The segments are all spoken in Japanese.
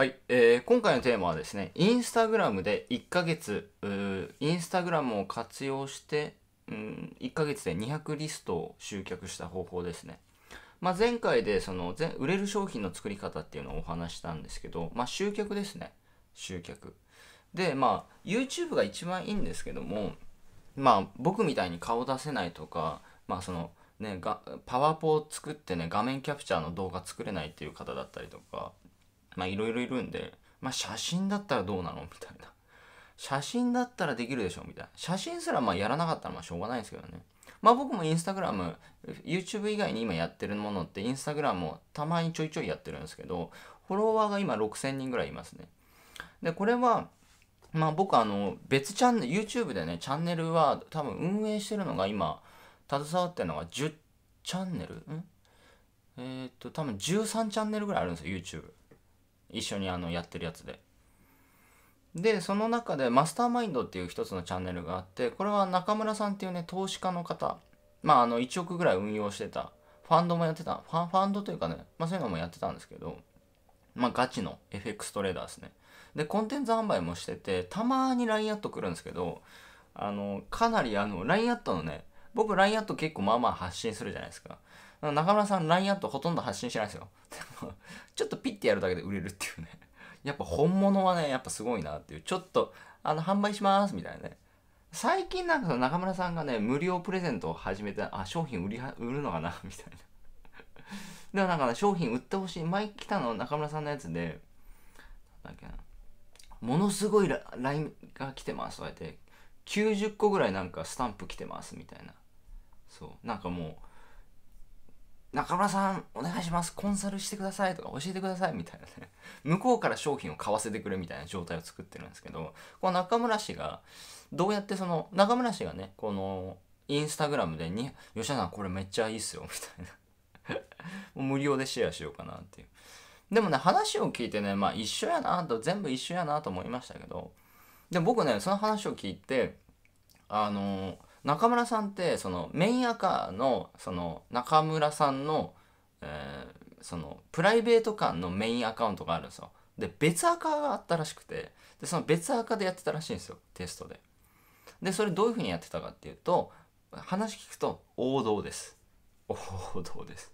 はい、えー、今回のテーマはですね、インスタグラムで1ヶ月、インスタグラムを活用して、うん、1ヶ月で200リストを集客した方法ですね。まあ、前回でその売れる商品の作り方っていうのをお話したんですけど、まあ、集客ですね。集客。で、まあ、YouTube が一番いいんですけども、まあ、僕みたいに顔出せないとか、まあ、その、ね、がパワポを作ってね画面キャプチャーの動画作れないっていう方だったりとかまあいろいろいるんで、まあ写真だったらどうなのみたいな。写真だったらできるでしょみたいな。写真すらまあやらなかったらまあしょうがないですけどね。まあ僕もインスタグラム、YouTube 以外に今やってるものってインスタグラムをたまにちょいちょいやってるんですけど、フォロワーが今6000人ぐらいいますね。で、これは、まあ僕あの別チャンネル、YouTube でね、チャンネルは多分運営してるのが今、携わってるのが10チャンネルんえー、っと、多分13チャンネルぐらいあるんですよ、YouTube。一緒にあのやってるやつででその中でマスターマインドっていう一つのチャンネルがあってこれは中村さんっていうね投資家の方まああの1億ぐらい運用してたファンドもやってたファファンドというかね、まあ、そういうのもやってたんですけどまあガチの FX トレーダーですねでコンテンツ販売もしててたまに LINE アット来るんですけどあのかなりあの LINE アットのね僕 LINE アット結構まあまあ発信するじゃないですか中村さん LINE アットほとんど発信しないですよ。ちょっとピッてやるだけで売れるっていうね。やっぱ本物はね、やっぱすごいなっていう。ちょっと、あの、販売しますみたいなね。最近なんか中村さんがね、無料プレゼントを始めて、あ、商品売りは、売るのかなみたいな。でもなんか、ね、商品売ってほしい。前来たの中村さんのやつで、なんだっけな。ものすごい LINE が来てますそうやって、90個ぐらいなんかスタンプ来てますみたいな。そう。なんかもう、中村さんお願いしますコンサルしてくださいとか教えてくださいみたいなね 向こうから商品を買わせてくれみたいな状態を作ってるんですけどこの中村氏がどうやってその中村氏がねこのインスタグラムでに「吉田さんこれめっちゃいいっすよ」みたいな もう無料でシェアしようかなっていうでもね話を聞いてねまあ一緒やなと全部一緒やなと思いましたけどで僕ねその話を聞いてあのー中村さんってそのメインアカのその中村さんの、えそのプライベート間のメインアカウントがあるんですよで別アカがあったらしくてでその別アカでやってたらしいんですよテストででそれどういうふうにやってたかっていうと話聞くと王道です王道です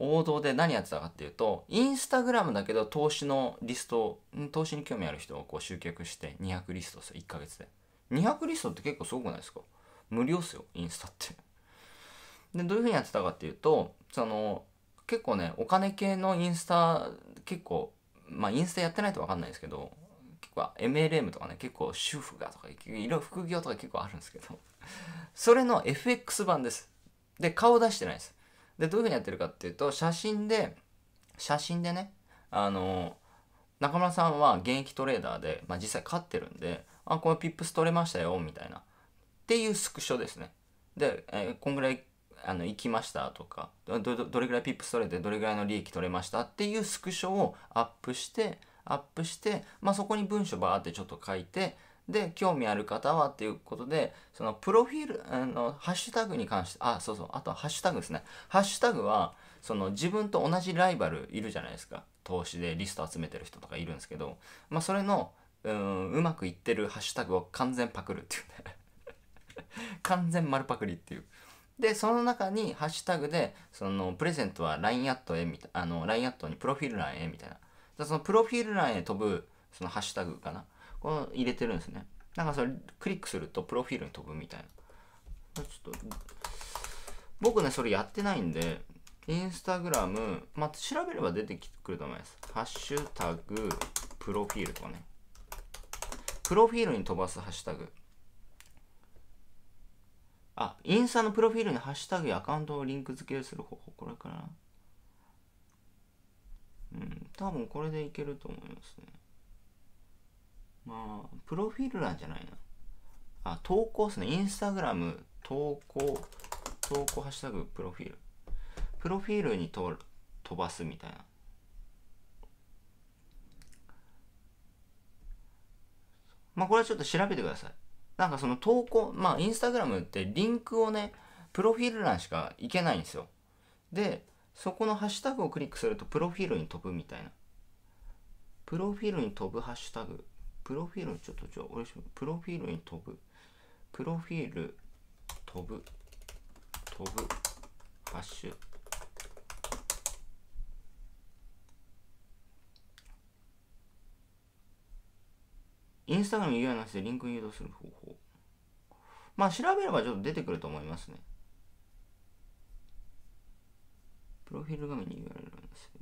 王道で何やってたかっていうとインスタグラムだけど投資のリスト投資に興味ある人をこう集客して200リストですよ1ヶ月で200リストって結構すごくないですか無料っすよ、インスタってで、どういう風にやってたかっていうと、その、結構ね、お金系のインスタ、結構、まあインスタやってないとわかんないですけど、結構 MLM とかね、結構主婦がとか、いろ副業とか結構あるんですけどそれの FX 版です。で、顔出してないです。で、どういう風にやってるかっていうと、写真で、写真でね、あの、中村さんは現役トレーダーで、まあ実際勝ってるんで、あ、このピップス取れましたよ、みたいな。っていうスクショですね。で、えー、こんぐらいあの行きましたとかどれぐらいピップス取れてどれぐらいの利益取れましたっていうスクショをアップしてアップして、まあ、そこに文章バーってちょっと書いてで興味ある方はっていうことでそのプロフィールあのハッシュタグに関してあそうそうあとハッシュタグですねハッシュタグはその自分と同じライバルいるじゃないですか投資でリスト集めてる人とかいるんですけど、まあ、それのうんうまくいってるハッシュタグを完全パクるっていうね 完全丸パクリっていうでその中にハッシュタグでそのプレゼントは LINE アットへみたいあの LINE アットにプロフィール欄へみたいなそのプロフィール欄へ飛ぶそのハッシュタグかなこの入れてるんですねなんかそれクリックするとプロフィールに飛ぶみたいなちょっと僕ねそれやってないんでインスタグラムまあ調べれば出てくると思いますハッシュタグプロフィールとかねプロフィールに飛ばすハッシュタグ。あ、インスタのプロフィールにハッシュタグやアカウントをリンク付けする方法、これかな。うん、多分これでいけると思いますね。まあ、プロフィール欄じゃないな。あ、投稿ですね。インスタグラム、投稿、投稿、ハッシュタグ、プロフィール。プロフィールにと飛ばすみたいな。まあ、これはちょっと調べてください。なんかその投稿、まあ、インスタグラムってリンクをね、プロフィール欄しか行けないんですよ。で、そこのハッシュタグをクリックすると、プロフィールに飛ぶみたいな。プロフィールに飛ぶハッシュタグ。プロフィールに、ちょっと、ちょ、俺、プロフィールに飛ぶ。プロフィール、飛ぶ。飛ぶ。ハッシュインスタグラム以外の話でリンクに誘導する方法。まあ調べればちょっと出てくると思いますね。プロフィール画面に URL を載せる。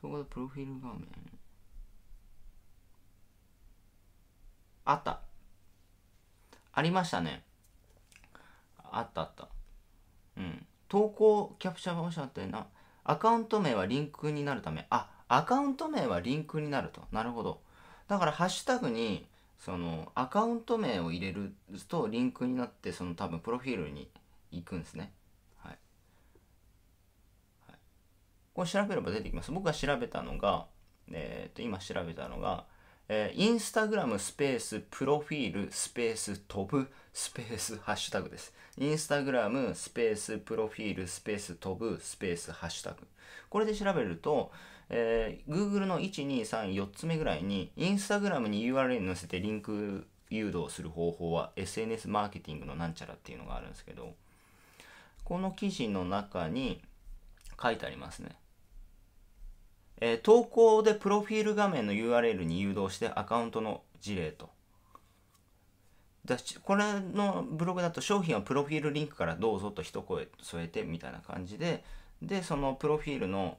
動画のプロフィール画面。あった。ありましたね。あったあった。うん。投稿キャプチャーが欲しかったよな。アカウント名はリンクになるため。あ、アカウント名はリンクになると。なるほど。だからハッシュタグに、そのアカウント名を入れるとリンクになって、その多分プロフィールに行くんですね。はい。はい、これ調べれば出てきます。僕が調べたのが、えっ、と、今調べたのが、えー、インスタグラムスペースプロフィールスペース飛ぶスペースハッシュタグです。インスタグラムスペースプロフィールスペース飛ぶスペースハッシュタグ。これで調べると、えー、Google の1234つ目ぐらいに Instagram に URL 載せてリンク誘導する方法は SNS マーケティングのなんちゃらっていうのがあるんですけどこの記事の中に書いてありますね、えー、投稿でプロフィール画面の URL に誘導してアカウントの事例とだしこれのブログだと商品はプロフィールリンクからどうぞと一声添えてみたいな感じででそのプロフィールの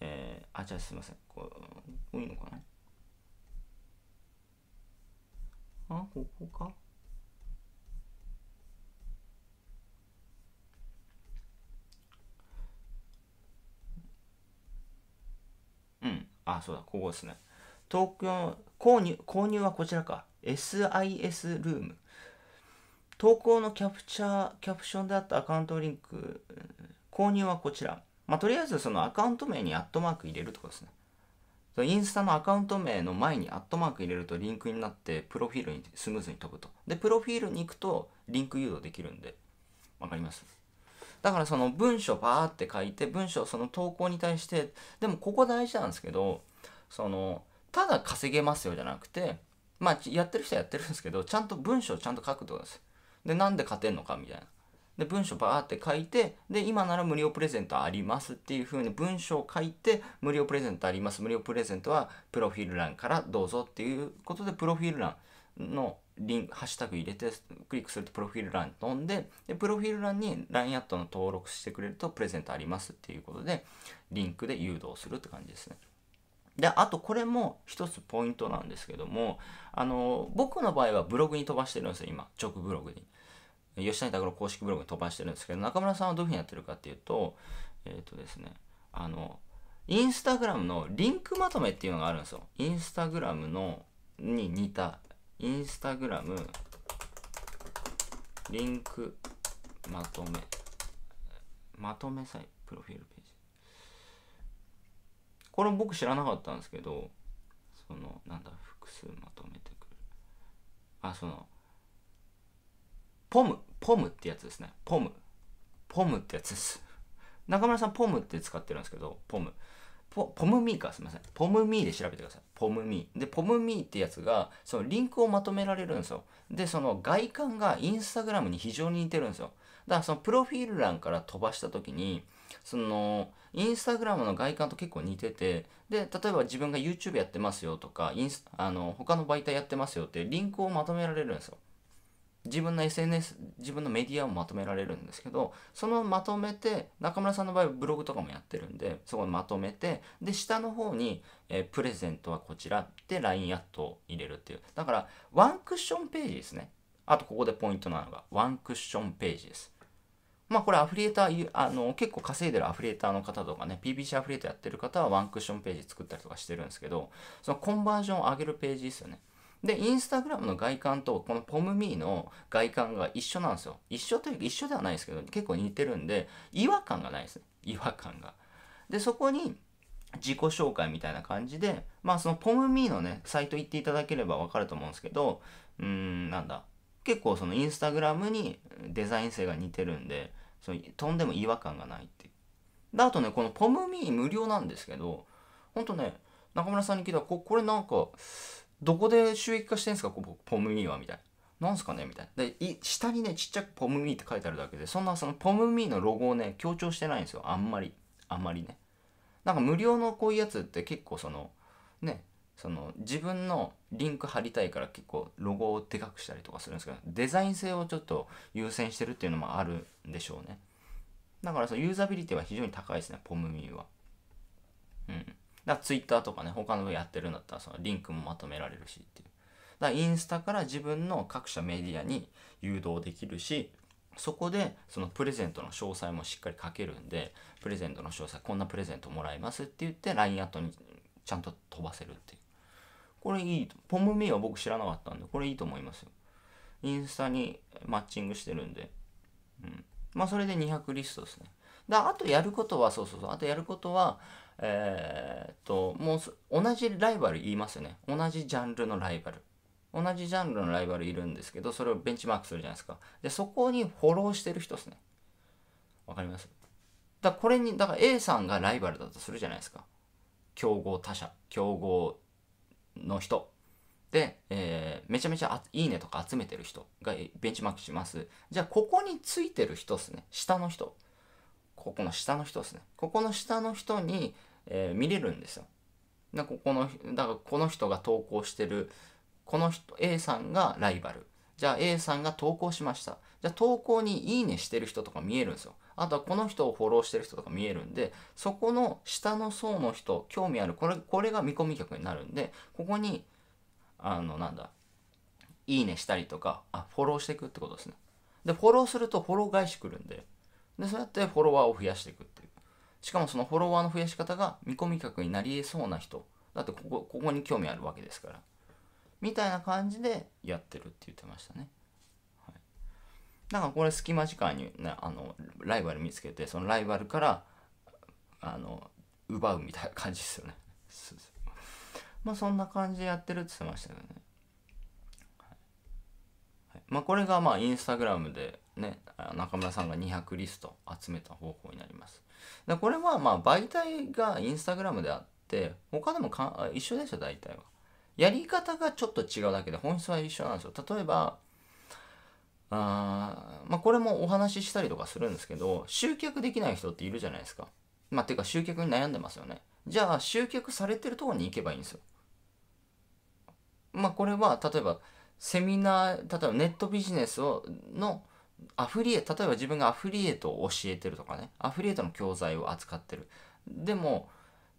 えー、あ、じゃあすいません。こう、いいのかなあ、ここかうん。あ、そうだ、ここですね。東京、購入、購入はこちらか。SIS ルーム。投稿のキャプチャー、キャプションであったアカウントリンク、購入はこちら。まあ、とりあえずそのアカウント名にアットマーク入れるとかですね。そのインスタのアカウント名の前にアットマーク入れるとリンクになってプロフィールにスムーズに飛ぶと。で、プロフィールに行くとリンク誘導できるんで、わかりますだからその文章バーって書いて文章その投稿に対してでもここ大事なんですけどそのただ稼げますよじゃなくてまあやってる人はやってるんですけどちゃんと文章をちゃんと書くってことですでなんで勝てんのかみたいなで文章バーって書いてで今なら無料プレゼントありますっていう風に文章を書いて無料プレゼントあります無料プレゼントはプロフィール欄からどうぞっていうことでプロフィール欄のリンクハッシュタグ入れてクリックするとプロフィール欄飛んででプロフィール欄に LINE アットの登録してくれるとプレゼントありますっていうことでリンクで誘導するって感じですね。であとこれも一つポイントなんですけどもあの僕の場合はブログに飛ばしてるんですよ今直ブログに。吉谷拓郎公式ブログに飛ばしてるんですけど、中村さんはどういうふうにやってるかっていうと、えっ、ー、とですね、あの、インスタグラムのリンクまとめっていうのがあるんですよ。インスタグラムの、に似た、インスタグラム、リンク、まとめ、まとめさえ、プロフィールページ。これ僕知らなかったんですけど、その、なんだ、複数まとめてくる。あ、その、ポム、ポムってやつですね。ポム。ポムってやつです。中村さん、ポムって使ってるんですけど、ポム。ポポムミーか、すみません。ポムミーで調べてください。ポムミー。で、ポムミーってやつが、そのリンクをまとめられるんですよ。で、その外観がインスタグラムに非常に似てるんですよ。だからそのプロフィール欄から飛ばした時に、その、インスタグラムの外観と結構似てて、で、例えば自分が YouTube やってますよとか、インスあの他の媒体やってますよってリンクをまとめられるんですよ。自分の SNS 自分のメディアをまとめられるんですけどそのまとめて中村さんの場合ブログとかもやってるんでそこにまとめてで下の方に、えー、プレゼントはこちらで LINE アットを入れるっていうだからワンクッションページですねあとここでポイントなのがワンクッションページですまあこれアフリエーターあの結構稼いでるアフリエーターの方とかね PBC アフリエーターやってる方はワンクッションページ作ったりとかしてるんですけどそのコンバージョンを上げるページですよねで、インスタグラムの外観と、このポムミーの外観が一緒なんですよ。一緒というか一緒ではないですけど、結構似てるんで、違和感がないですね。違和感が。で、そこに、自己紹介みたいな感じで、まあそのポムミーのね、サイト行っていただければわかると思うんですけど、うーん、なんだ。結構そのインスタグラムにデザイン性が似てるんで、そのとんでも違和感がないっていう。で、あとね、このポムミー無料なんですけど、ほんとね、中村さんに聞いたら、ここれなんか、どこで収益化してんすかここポムミーはみたいな。なんすかねみたいな。でい、下にね、ちっちゃくポムミーって書いてあるだけで、そんなそのポムミーのロゴをね、強調してないんですよ。あんまり。あんまりね。なんか無料のこういうやつって結構その、ね、その自分のリンク貼りたいから結構ロゴをでかくしたりとかするんですけど、デザイン性をちょっと優先してるっていうのもあるんでしょうね。だからそのユーザビリティは非常に高いですね、ポムミーは。うん。だから Twitter とかね、他のやってるんだったらそのリンクもまとめられるしっていう。だからインスタから自分の各社メディアに誘導できるし、そこでそのプレゼントの詳細もしっかり書けるんで、プレゼントの詳細、こんなプレゼントもらえますって言って LINE アットにちゃんと飛ばせるっていう。これいい。ポムミーは僕知らなかったんで、これいいと思いますよ。インスタにマッチングしてるんで。うん。まあそれで200リストですね。だあとやることは、そうそうそう、あとやることは、えー、っと、もう同じライバル言いますよね。同じジャンルのライバル。同じジャンルのライバルいるんですけど、それをベンチマークするじゃないですか。で、そこにフォローしてる人ですね。わかりますだこれに、だから A さんがライバルだとするじゃないですか。競合他社、競合の人。で、えー、めちゃめちゃいいねとか集めてる人がベンチマークします。じゃあ、ここについてる人ですね。下の人。ここの下の人ですね。ここの下の人に、えー、見れるんですよ。だここの、だからこの人が投稿してる、この人、A さんがライバル。じゃあ A さんが投稿しました。じゃあ投稿にいいねしてる人とか見えるんですよ。あとはこの人をフォローしてる人とか見えるんで、そこの下の層の人、興味ある、これ、これが見込み客になるんで、ここに、あの、なんだ、いいねしたりとか、あ、フォローしていくってことですね。で、フォローするとフォロー返し来るんで、でそうやってフォロワーを増やしていくっていうしかもそのフォロワーの増やし方が見込み客になりえそうな人だってここここに興味あるわけですからみたいな感じでやってるって言ってましたね、はい、だからこれ隙間時間に、ね、あのライバル見つけてそのライバルからあの奪うみたいな感じですよね まあそんな感じでやってるって言ってましたけどね、はい、まあこれがまあインスタグラムでね中村さんが200リスト集めた方法になります。でこれはまあ媒体がインスタグラムであって他でもか一緒ですよ大体は。やり方がちょっと違うだけで本質は一緒なんですよ。例えばあまあこれもお話ししたりとかするんですけど集客できない人っているじゃないですか。まあていうか集客に悩んでますよね。じゃあ集客されてるとこに行けばいいんですよ。まあこれは例えばセミナー例えばネットビジネスをのアフリエ例えば自分がアフリエイトを教えてるとかねアフリエイトの教材を扱ってるでも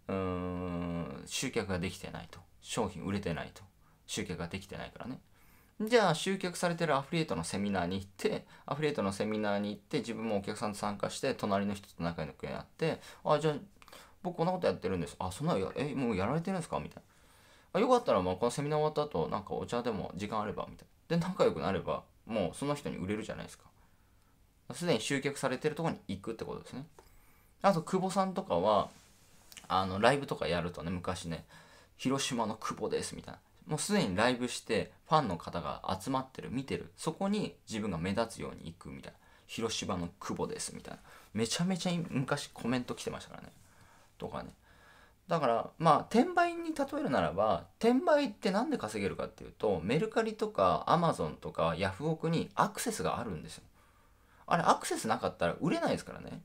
うーん集客ができてないと商品売れてないと集客ができてないからねじゃあ集客されてるアフリエイトのセミナーに行ってアフリエイトのセミナーに行って自分もお客さんと参加して隣の人と仲良くやってあじゃあ僕こんなことやってるんですあそんなやえもうやられてるんですかみたいなあよかったらまあこのセミナー終わった後なんかお茶でも時間あればみたいなで仲良くなればもうその人に売れるじゃないですか。すでに集客されてるとこに行くってことですね。あと、久保さんとかは、あの、ライブとかやるとね、昔ね、広島の久保ですみたいな。もうすでにライブして、ファンの方が集まってる、見てる。そこに自分が目立つように行くみたいな。広島の久保ですみたいな。めちゃめちゃ昔コメント来てましたからね。とかね。だからまあ転売に例えるならば転売って何で稼げるかっていうとメルカリとかアマゾンとかヤフオクにアクセスがあるんですよあれアクセスなかったら売れないですからね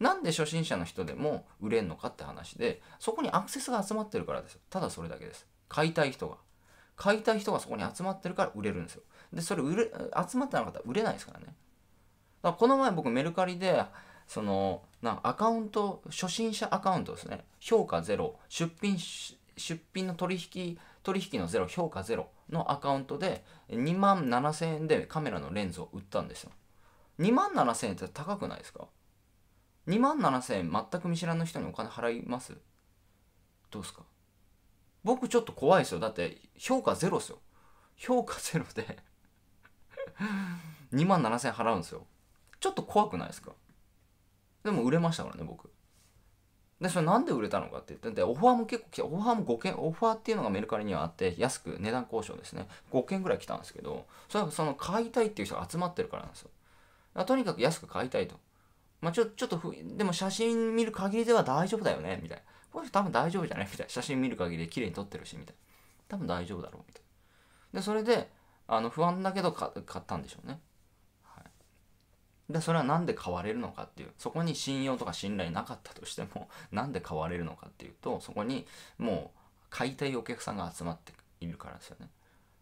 なんで初心者の人でも売れんのかって話でそこにアクセスが集まってるからですよただそれだけです買いたい人が買いたい人がそこに集まってるから売れるんですよでそれ売れ集まってなかったら売れないですからねだからこの前僕メルカリでそのなアカウント初心者アカウントですね評価ゼロ出品出品の取引取引のゼロ評価ゼロのアカウントで2万7000円でカメラのレンズを売ったんですよ2万7000円って高くないですか2万7000円全く見知らぬ人にお金払いますどうですか僕ちょっと怖いですよだって評価ゼロですよ評価ゼロで2万7000円払うんですよちょっと怖くないですかでも売れましたからね僕でそれなんで売れたのかって言ってでオファーも結構来てオファーも5件オファーっていうのがメルカリにはあって安く値段交渉ですね5件ぐらい来たんですけどそれはその買いたいっていう人が集まってるからなんですよとにかく安く買いたいとまあちょちょっとでも写真見る限りでは大丈夫だよねみたいなこ人多分大丈夫じゃないみたいな写真見る限りで綺麗に撮ってるしみたいな多分大丈夫だろうみたいなでそれであの不安だけど買ったんでしょうねでそれは何で買われるのかっていうそこに信用とか信頼なかったとしても何 で買われるのかっていうとそこにもう買いたいお客さんが集まっているからですよね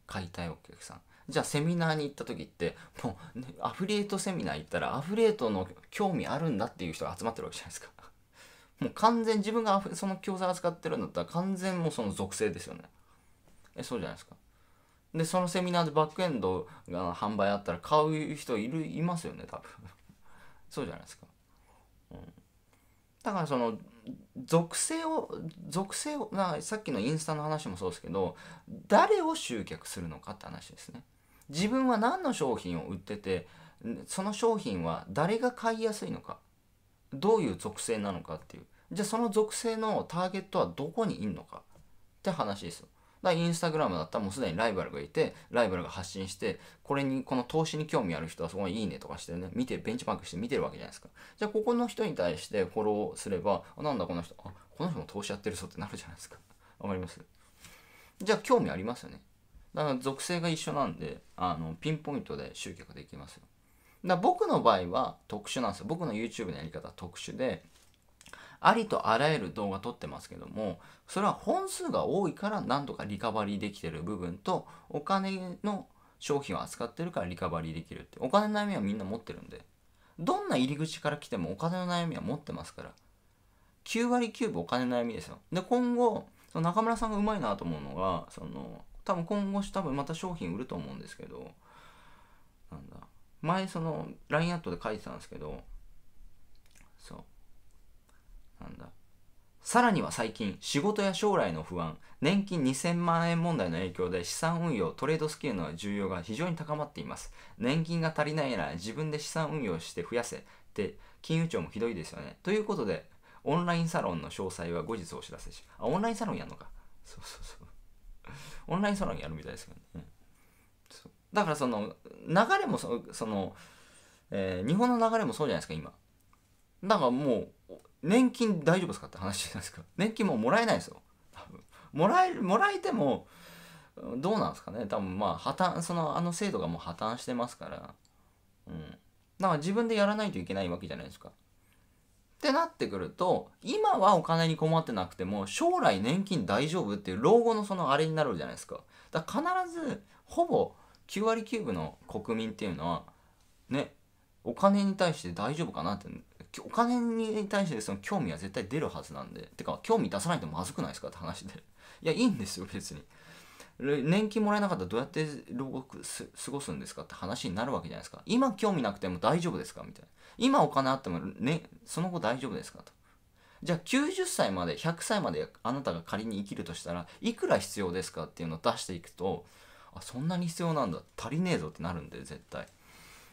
買いたいお客さんじゃあセミナーに行った時ってもう、アフリエイトセミナー行ったらアフリエイトの興味あるんだっていう人が集まってるわけじゃないですか もう完全自分がその教材扱ってるんだったら完全もうその属性ですよねえそうじゃないですかでそのセミナーでバックエンドが販売あったら買う人いるいますよね多分 そうじゃないですか、うん、だからその属性を属性をなさっきのインスタの話もそうですけど誰を集客するのかって話ですね自分は何の商品を売っててその商品は誰が買いやすいのかどういう属性なのかっていうじゃあその属性のターゲットはどこにいんのかって話ですよだインスタグラムだったらもうすでにライバルがいて、ライバルが発信して、これに、この投資に興味ある人はそこにいいねとかしてね、見て、ベンチマークして見てるわけじゃないですか。じゃあ、ここの人に対してフォローすれば、なんだこの人、あ、この人も投資やってるぞってなるじゃないですか。わかりますじゃあ、興味ありますよね。だから属性が一緒なんで、あの、ピンポイントで集客できますよ。だ僕の場合は特殊なんですよ。僕の YouTube のやり方は特殊で、ありとあらゆる動画撮ってますけどもそれは本数が多いからなんとかリカバリーできてる部分とお金の商品を扱ってるからリカバリーできるってお金の悩みはみんな持ってるんでどんな入り口から来てもお金の悩みは持ってますから9割9分お金の悩みですよで今後その中村さんがうまいなと思うのがその多分今後多分また商品売ると思うんですけどなんだ前その LINE アットで書いてたんですけどそうなんださらには最近、仕事や将来の不安、年金2000万円問題の影響で資産運用、トレードスキルの重要が非常に高まっています。年金が足りないなら自分で資産運用して増やせって、金融庁もひどいですよね。ということで、オンラインサロンの詳細は後日お知らせし、あ、オンラインサロンやんのか。そうそうそう。オンラインサロンやるみたいですけどね。だからその、流れもそ、その、えー、日本の流れもそうじゃないですか、今。だからもう、年金大丈夫ですかって話じゃないですか 年金ももらえないですよ多分もらえるもらえてもどうなんですかね多分まあ破綻そのあの制度がもう破綻してますからうんだから自分でやらないといけないわけじゃないですかってなってくると今はお金に困ってなくても将来年金大丈夫っていう老後のそのあれになるじゃないですかだから必ずほぼ9割9分の国民っていうのはねお金に対して大丈夫かなってお金に対してその興味は絶対出るはずなんでてか興味出さないとまずくないですかって話で いやいいんですよ別に年金もらえなかったらどうやって牢獄過ごすんですかって話になるわけじゃないですか今興味なくても大丈夫ですかみたいな今お金あっても、ね、その後大丈夫ですかとじゃあ90歳まで100歳まであなたが仮に生きるとしたらいくら必要ですかっていうのを出していくとあそんなに必要なんだ足りねえぞってなるんで絶対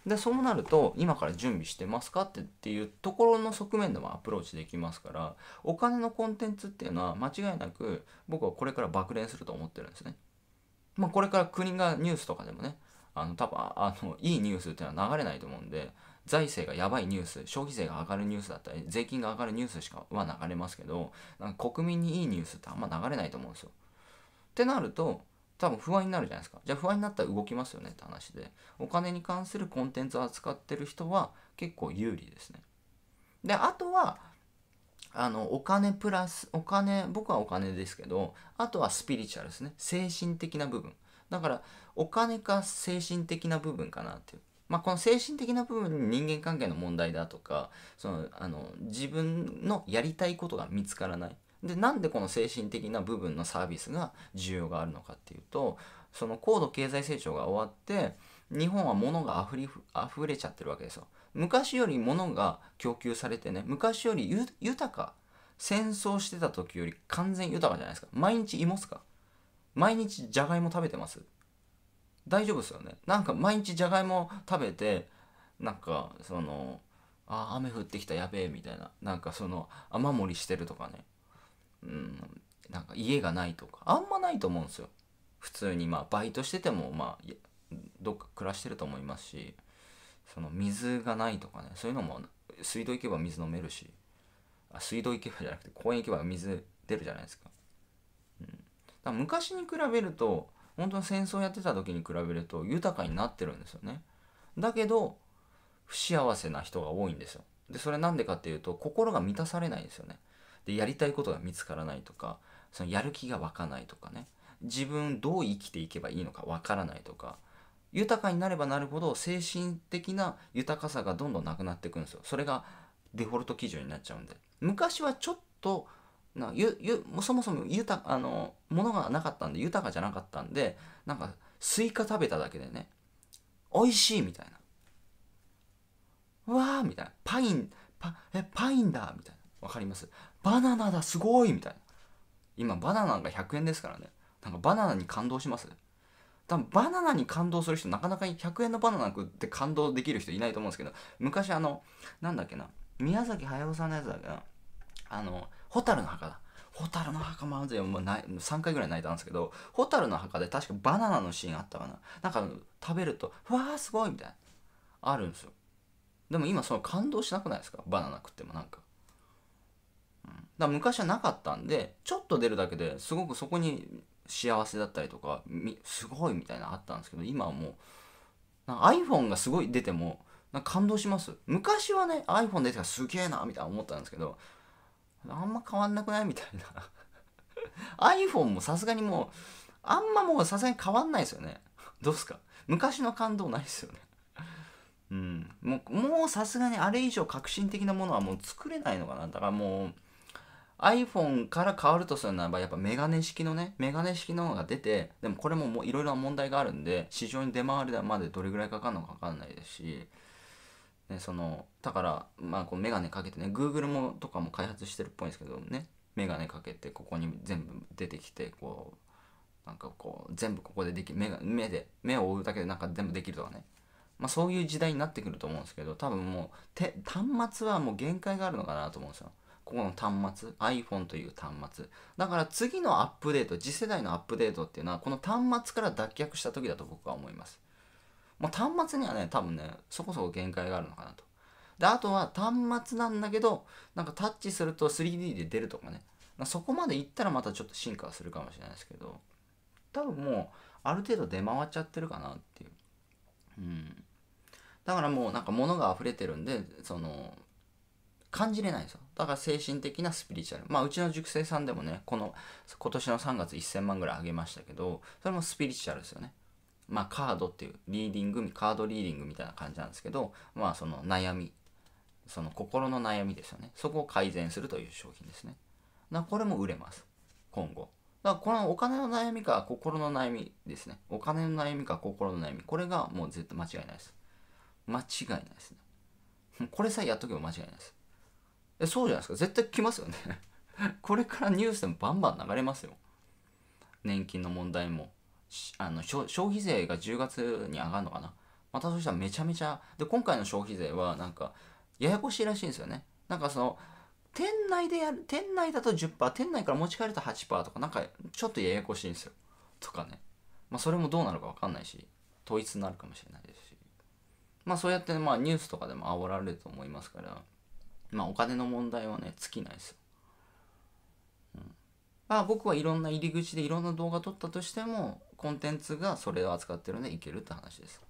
でそうなると今から準備してますかってっていうところの側面でもアプローチできますからお金のコンテンツっていうのは間違いなく僕はこれから爆連すると思ってるんですね。まあ、これから国がニュースとかでもねあの多分あのいいニュースっていうのは流れないと思うんで財政がやばいニュース消費税が上がるニュースだったり税金が上がるニュースしかは流れますけどなんか国民にいいニュースってあんま流れないと思うんですよ。ってなると多分不安になるじゃないですかじゃあ不安になったら動きますよねって話でお金に関するコンテンツを扱ってる人は結構有利ですねであとはあのお金プラスお金僕はお金ですけどあとはスピリチュアルですね精神的な部分だからお金か精神的な部分かなっていうまあ、この精神的な部分に人間関係の問題だとかそのあの自分のやりたいことが見つからないでなんでこの精神的な部分のサービスが需要があるのかっていうとその高度経済成長が終わって日本は物が溢れ溢れちゃってるわけですよ。昔より物が供給されてね昔より豊か戦争してた時より完全豊かじゃないですか毎日いますか毎日じゃがいも食べてます大丈夫ですよねなんか毎日じゃがいも食べてなんかそのあ雨降ってきたやべえみたいななんかその雨漏りしてるとかねうん、なんか家がないとかあんまないと思うんですよ普通にまあバイトしててもまあどっか暮らしてると思いますしその水がないとかねそういうのも水道行けば水飲めるしあ水道行けばじゃなくて公園行けば水出るじゃないですか,、うん、だから昔に比べると本当に戦争やってた時に比べると豊かになってるんですよねだけど不幸せな人が多いんですよでそれなんでかっていうと心が満たされないんですよねでやりたいことが見つからないとかそのやる気が湧かないとかね自分どう生きていけばいいのかわからないとか豊かになればなるほど精神的な豊かさがどんどんなくなっていくんですよそれがデフォルト基準になっちゃうんで昔はちょっとなゆゆそもそも豊あの物がなかったんで豊かじゃなかったんでなんかスイカ食べただけでね美味しいみたいなうわーみたいなパインパえパインだみたいなわかりますバナナだすごいみたいな今バナナが100円ですからねなんかバナナに感動します多分バナナに感動する人なかなか100円のバナナ食って感動できる人いないと思うんですけど昔あのなんだっけな宮崎駿さんのやつだっけなあの蛍の墓だ蛍の墓までもうない3回ぐらい泣いたんですけど蛍の墓で確かバナナのシーンあったかななんか食べると「わあすごい!」みたいなあるんですよでも今その感動しなくないですかバナナ食ってもなんかだ昔はなかったんでちょっと出るだけですごくそこに幸せだったりとかすごいみたいなあったんですけど今はもうなんか iPhone がすごい出てもなんか感動します昔はね iPhone 出てたらすげえなみたいな思ったんですけどあんま変わんなくないみたいな iPhone もさすがにもうあんまもうさすがに変わんないですよねどうすか昔の感動ないですよねうんもうさすがにあれ以上革新的なものはもう作れないのかなだからもう iPhone から変わるとするならばやっぱメガネ式のねメガネ式のが出てでもこれもいろいろな問題があるんで市場に出回るまでどれぐらいかかるのか分かんないですし、ね、そのだからまあこうメガネかけてね Google もとかも開発してるっぽいんですけどねメガネかけてここに全部出てきてこうなんかこう全部ここででき目が目で目を追うだけでなんか全部できるとかねまあ、そういう時代になってくると思うんですけど多分もう端末はもう限界があるのかなと思うんですよこの端末 iPhone という端末だから次のアップデート次世代のアップデートっていうのはこの端末から脱却した時だと僕は思いますま端末にはね多分ねそこそこ限界があるのかなとであとは端末なんだけどなんかタッチすると 3D で出るとかねそこまでいったらまたちょっと進化はするかもしれないですけど多分もうある程度出回っちゃってるかなっていううんだからもうなんか物が溢れてるんでその感じれないんですよだから精神的なスピリチュアルまあうちの塾生さんでもねこの今年の3月1000万ぐらい上げましたけどそれもスピリチュアルですよねまあカードっていうリーディングカードリーディングみたいな感じなんですけどまあその悩みその心の悩みですよねそこを改善するという商品ですねだこれも売れます今後だからこのお金の悩みか心の悩みですねお金の悩みか心の悩みこれがもう絶対間違いないです間違いないですねこれさえやっとけば間違いないですそうじゃないですか絶対来ますよね これからニュースでもバンバン流れますよ年金の問題もあの消費税が10月に上がるのかなまたそしたらめちゃめちゃで今回の消費税はなんかややこしいらしいんですよねなんかその店内でやる店内だと10%店内から持ち帰ると8%とかなんかちょっとややこしいんですよとかねまあそれもどうなるか分かんないし統一になるかもしれないですしまあそうやってまあニュースとかでも煽られると思いますからまあお金の問題はね、尽きないですよ。うん、まあ僕はいろんな入り口でいろんな動画撮ったとしても、コンテンツがそれを扱ってるんでいけるって話です。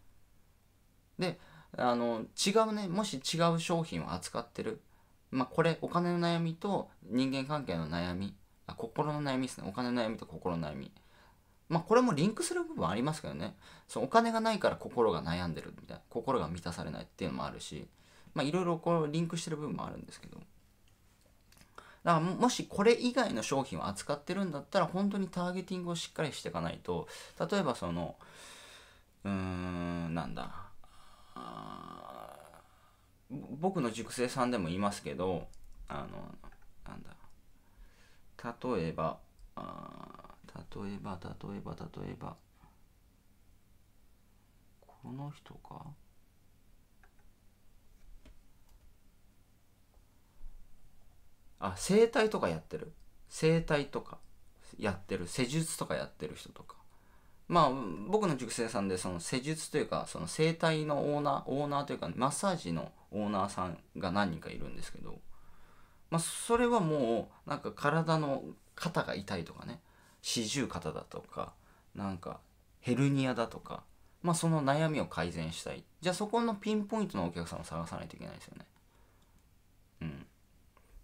で、あの、違うね、もし違う商品を扱ってる。まあこれ、お金の悩みと人間関係の悩み。あ、心の悩みですね。お金の悩みと心の悩み。まあこれもリンクする部分ありますけどね。そのお金がないから心が悩んでるみたいな。心が満たされないっていうのもあるし。まあいろいろこうリンクしてる部分もあるんですけどだからもしこれ以外の商品を扱ってるんだったら本当にターゲティングをしっかりしていかないと例えばそのうーんなんだ僕の塾生さんでも言いますけどあのなんだ例えば例えば例えば例えばこの人かあ整体とかやってる整体とかやってる施術とかやってる人とかまあ僕の塾生さんでその施術というかその生体のオーナーオーナーというかマッサージのオーナーさんが何人かいるんですけど、まあ、それはもうなんか体の肩が痛いとかね四十肩だとかなんかヘルニアだとか、まあ、その悩みを改善したいじゃあそこのピンポイントのお客さんを探さないといけないですよね。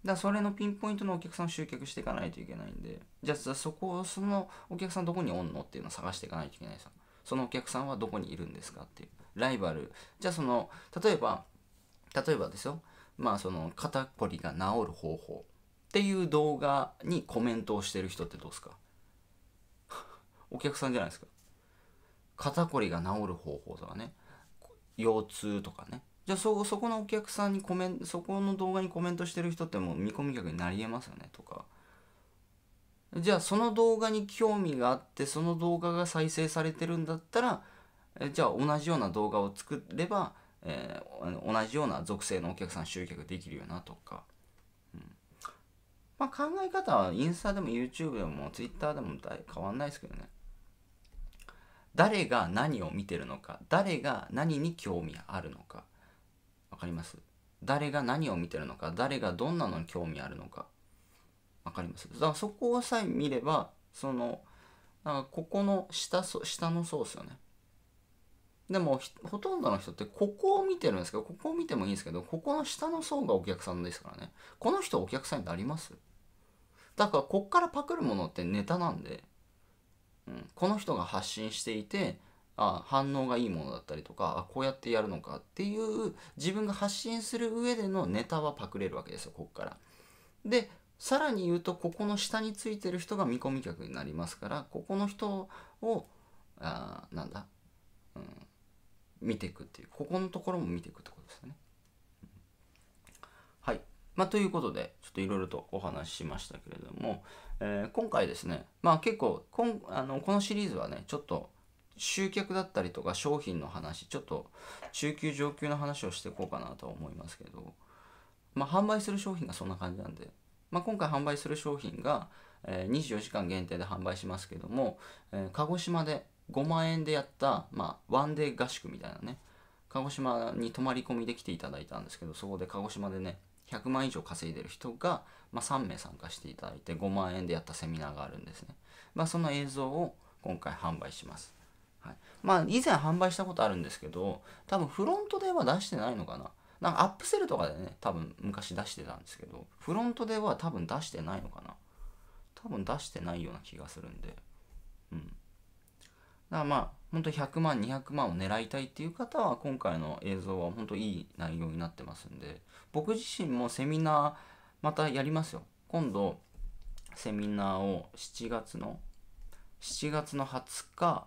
だそれのピンポイントのお客さんを集客していかないといけないんでじゃあそこをそのお客さんどこにおんのっていうのを探していかないといけないさそのお客さんはどこにいるんですかっていうライバルじゃあその例えば例えばですよまあその肩こりが治る方法っていう動画にコメントをしてる人ってどうですか お客さんじゃないですか肩こりが治る方法とかね腰痛とかねじゃあそそこのお客さんにコメントそこの動画にコメントしてる人ってもう見込み客になりえますよねとかじゃあその動画に興味があってその動画が再生されてるんだったらじゃあ同じような動画を作れば、えー、同じような属性のお客さん集客できるよなとか、うんまあ、考え方はインスタでも YouTube でも Twitter でも変わんないですけどね誰が何を見てるのか誰が何に興味あるのかかります誰が何を見てるのか誰がどんなのに興味あるのか分かりますだからそこをさえ見ればそのだかここの下下の層ですよねでもほとんどの人ってここを見てるんですけどここを見てもいいんですけどここの下の層がお客さんですからねこの人お客さんになりますだからこっからパクるものってネタなんで、うん、この人が発信していてあ反応がいいものだったりとかあこうやってやるのかっていう自分が発信する上でのネタはパクれるわけですよこっから。でさらに言うとここの下についてる人が見込み客になりますからここの人をあなんだ、うん、見ていくっていうここのところも見ていくってことですね。はい。まあ、ということで、ちょっといろいろとお話ししましたけれども、えー、今回ですね、まあ結構こんあの、このシリーズはね、ちょっと集客だったりとか商品の話ちょっと中級上級の話をしていこうかなとは思いますけど、まあ、販売する商品がそんな感じなんで、まあ、今回販売する商品が、えー、24時間限定で販売しますけども、えー、鹿児島で5万円でやった、まあ、ワンデー合宿みたいなね鹿児島に泊まり込みで来ていただいたんですけどそこで鹿児島でね100万以上稼いでる人が、まあ、3名参加していただいて5万円でやったセミナーがあるんですね、まあ、その映像を今回販売しますはい、まあ以前販売したことあるんですけど多分フロントでは出してないのかななんかアップセルとかでね多分昔出してたんですけどフロントでは多分出してないのかな多分出してないような気がするんでうんだからまあ本当100万200万を狙いたいっていう方は今回の映像は本当いい内容になってますんで僕自身もセミナーまたやりますよ今度セミナーを7月の7月の20日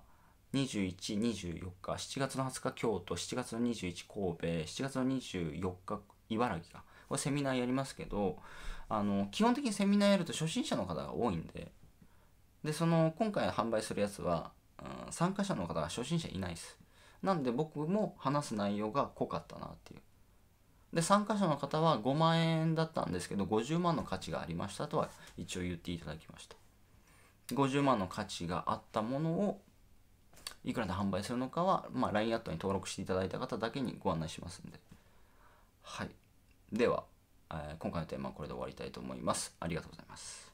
21、24日、7月の20日京都、7月の21神戸、7月の24日茨城か。これセミナーやりますけど、あの、基本的にセミナーやると初心者の方が多いんで、で、その、今回販売するやつは、うん、参加者の方が初心者いないです。なんで僕も話す内容が濃かったなっていう。で、参加者の方は5万円だったんですけど、50万の価値がありましたとは一応言っていただきました。50万の価値があったものをいくらで販売するのかは、まあ、LINE アットに登録していただいた方だけにご案内しますんで。はい。では、えー、今回のテーマはこれで終わりたいと思います。ありがとうございます。